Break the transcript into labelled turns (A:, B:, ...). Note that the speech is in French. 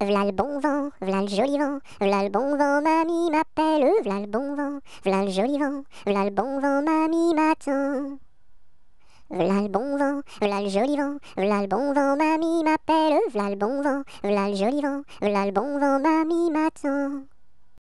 A: V'là le bon vent, v'là le joli vent, v'là bon vent, mamie m'appelle, v'là le bon vent, v'là le joli vent, v'là bon vent, mamie m'attend. V'là bon vent, v'là le joli vent, v'là bon vent, mamie m'appelle, v'là le bon vent, v'là le joli vent, v'là bon vent, mamie m'attend.